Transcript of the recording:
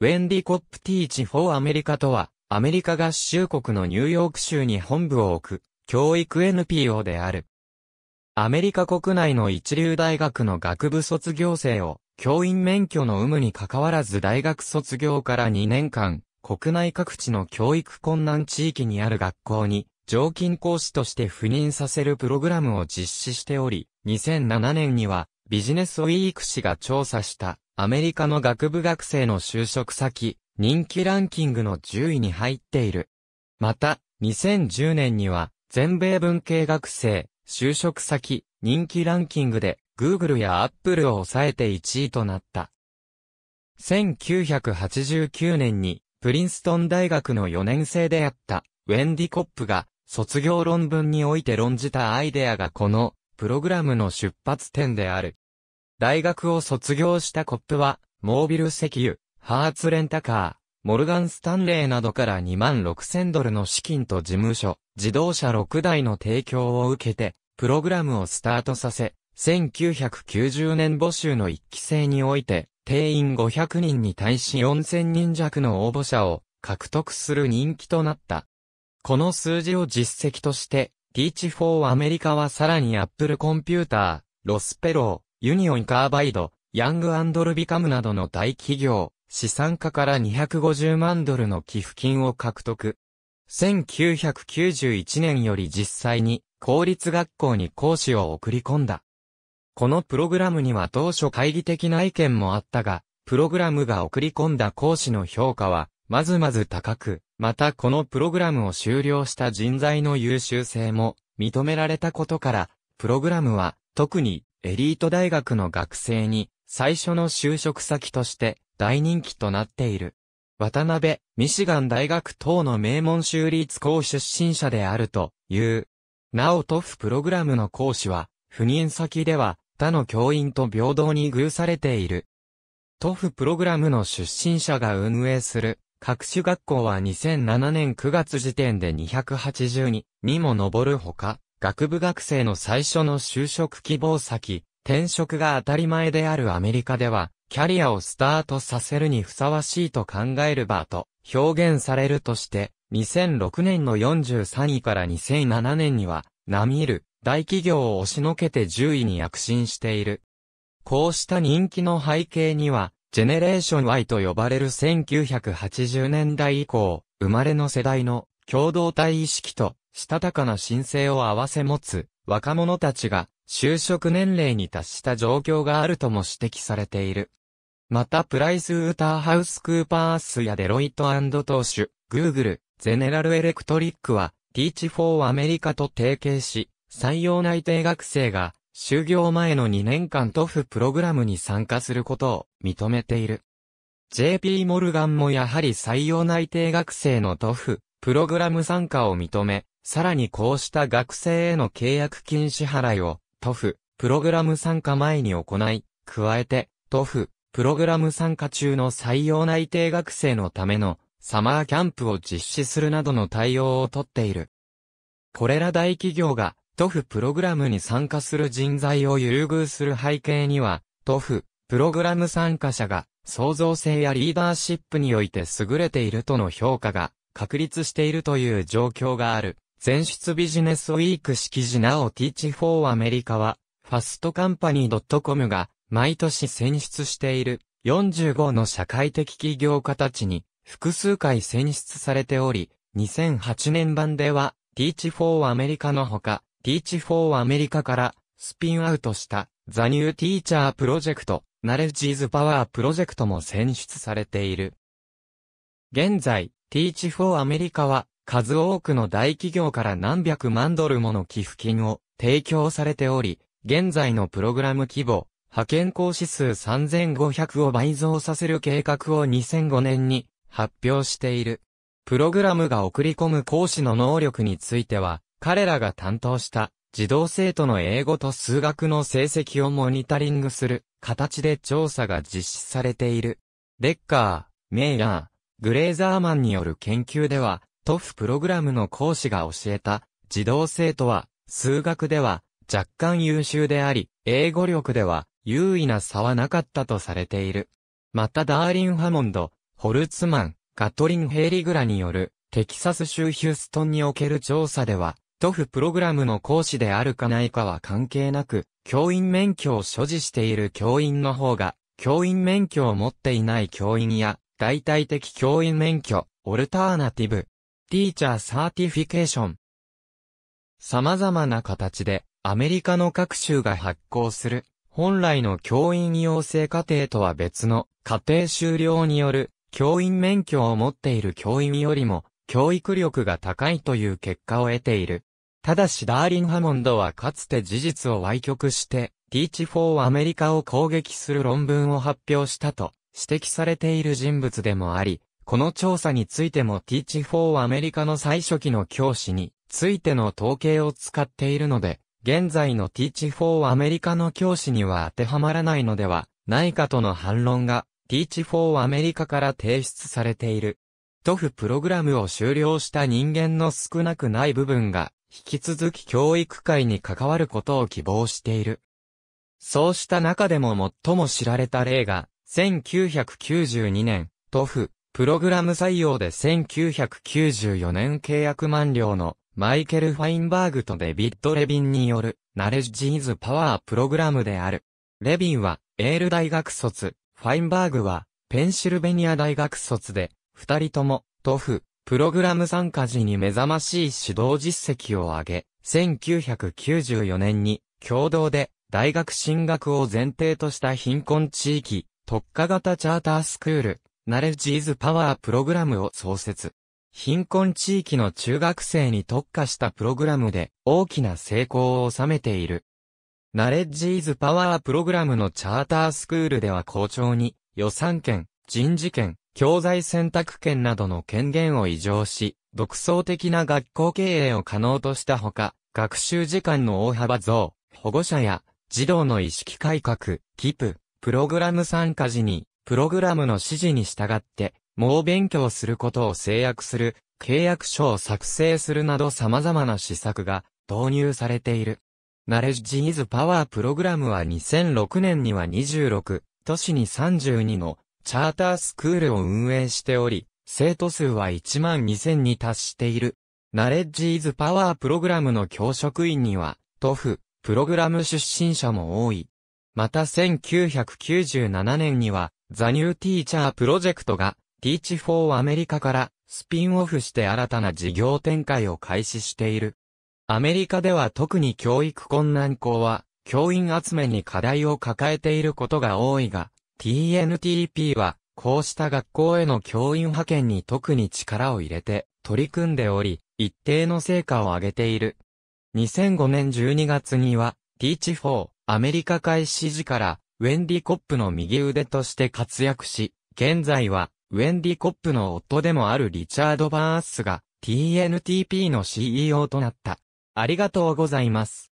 ウェンディ・コップ・ティーチ・フォー・アメリカとは、アメリカ合衆国のニューヨーク州に本部を置く、教育 NPO である。アメリカ国内の一流大学の学部卒業生を、教員免許の有無に関わらず大学卒業から2年間、国内各地の教育困難地域にある学校に、常勤講師として赴任させるプログラムを実施しており、2007年には、ビジネスウィーク氏が調査したアメリカの学部学生の就職先、人気ランキングの10位に入っている。また、2010年には、全米文系学生、就職先、人気ランキングで、Google や Apple を抑えて1位となった。1989年に、プリンストン大学の4年生であった、ウェンディ・コップが、卒業論文において論じたアイデアがこの、プログラムの出発点である。大学を卒業したコップは、モービル石油、ハーツレンタカー、モルガン・スタンレーなどから2万6000ドルの資金と事務所、自動車6台の提供を受けて、プログラムをスタートさせ、1990年募集の一期生において、定員500人に対し4000人弱の応募者を獲得する人気となった。この数字を実績として、Teach for America はさらに Apple コンピューター、ロスペロー、ユニオンカーバイド、ヤングアンドルビカムなどの大企業、資産家から250万ドルの寄付金を獲得。1991年より実際に公立学校に講師を送り込んだ。このプログラムには当初懐疑的な意見もあったが、プログラムが送り込んだ講師の評価は、まずまず高く、またこのプログラムを修了した人材の優秀性も認められたことから、プログラムは特にエリート大学の学生に最初の就職先として大人気となっている。渡辺、ミシガン大学等の名門州立校出身者であるという。なおトフプログラムの講師は、赴任先では他の教員と平等に遇されている。トフプログラムの出身者が運営する各種学校は2007年9月時点で282にも上るほか、学部学生の最初の就職希望先、転職が当たり前であるアメリカでは、キャリアをスタートさせるにふさわしいと考える場と表現されるとして、2006年の43位から2007年には、並みる大企業を押しのけて10位に躍進している。こうした人気の背景には、ジェネレーション Y と呼ばれる1980年代以降、生まれの世代の共同体意識としたたかな申請を合わせ持つ若者たちが就職年齢に達した状況があるとも指摘されている。またプライスウーターハウスクーパースやデロイト投手、グーグル、ゼネラルエレクトリックは、ティーチフォーアメリカと提携し、採用内定学生が、就業前の2年間トフプログラムに参加することを認めている。JP モルガンもやはり採用内定学生のトフプログラム参加を認め、さらにこうした学生への契約金支払いを、トフ、プログラム参加前に行い、加えて、トフ、プログラム参加中の採用内定学生のためのサマーキャンプを実施するなどの対応をとっている。これら大企業が都府プログラムに参加する人材を優遇する背景には都府プログラム参加者が創造性やリーダーシップにおいて優れているとの評価が確立しているという状況がある。前出ビジネスウィーク式時なお Teach for America は、ファストカンパニー .com が毎年選出している45の社会的企業家たちに複数回選出されており、2008年版では Teach for America のほか、Teach for America からスピンアウトした The New Teacher Project、ーズパワープロジェクトも選出されている。現在、ティーチフォーアメリカは、数多くの大企業から何百万ドルもの寄付金を提供されており、現在のプログラム規模、派遣講師数3500を倍増させる計画を2005年に発表している。プログラムが送り込む講師の能力については、彼らが担当した児童生徒の英語と数学の成績をモニタリングする形で調査が実施されている。レッカー、メイヤー、グレーザーマンによる研究では、トフプログラムの講師が教えた、児童生徒は、数学では、若干優秀であり、英語力では、優位な差はなかったとされている。またダーリン・ハモンド、ホルツマン、ガトリン・ヘイリグラによる、テキサス州ヒューストンにおける調査では、トフプログラムの講師であるかないかは関係なく、教員免許を所持している教員の方が、教員免許を持っていない教員や、代替的教員免許、オルターナティブ、ティーチャーサーティフィケーション。様々な形で、アメリカの各州が発行する、本来の教員養成課程とは別の、課程修了による、教員免許を持っている教員よりも、教育力が高いという結果を得ている。ただしダーリン・ハモンドはかつて事実を歪曲して、ティーチ・フォー・アメリカを攻撃する論文を発表したと、指摘されている人物でもあり、この調査についても Teach for アメリカの最初期の教師についての統計を使っているので、現在の Teach for アメリカの教師には当てはまらないのではないかとの反論が Teach for アメリカから提出されている。トフプログラムを終了した人間の少なくない部分が、引き続き教育界に関わることを希望している。そうした中でも最も知られた例が、1992年、トフ、プログラム採用で1994年契約満了のマイケル・ファインバーグとデビッド・レビンによるナレッジ・イズ・パワープログラムである。レビンはエール大学卒、ファインバーグはペンシルベニア大学卒で、二人ともトフ、プログラム参加時に目覚ましい指導実績を上げ、1994年に共同で大学進学を前提とした貧困地域、特化型チャータースクール、ナレッジーズパワープログラムを創設。貧困地域の中学生に特化したプログラムで大きな成功を収めている。ナレッジーズパワープログラムのチャータースクールでは校長に予算権、人事権、教材選択権などの権限を移譲し、独創的な学校経営を可能としたほか、学習時間の大幅増、保護者や児童の意識改革、キプ、プログラム参加時に、プログラムの指示に従って、猛勉強することを制約する、契約書を作成するなど様々な施策が導入されている。ナレッジイズパワープログラムは2006年には26、都市に32のチャータースクールを運営しており、生徒数は1万2000に達している。ナレッジイズパワープログラムの教職員には、都府プログラム出身者も多い。また1997年には、ザ・ニュー・ティーチャー・プロジェクトが、ティーチ・フォー・アメリカからスピンオフして新たな事業展開を開始している。アメリカでは特に教育困難校は、教員集めに課題を抱えていることが多いが、TNTP は、こうした学校への教員派遣に特に力を入れて取り組んでおり、一定の成果を上げている。2005年12月には、ティーチフォーアメリカ開始時から、ウェンディ・コップの右腕として活躍し、現在は、ウェンディ・コップの夫でもあるリチャード・バーンスが、TNTP の CEO となった。ありがとうございます。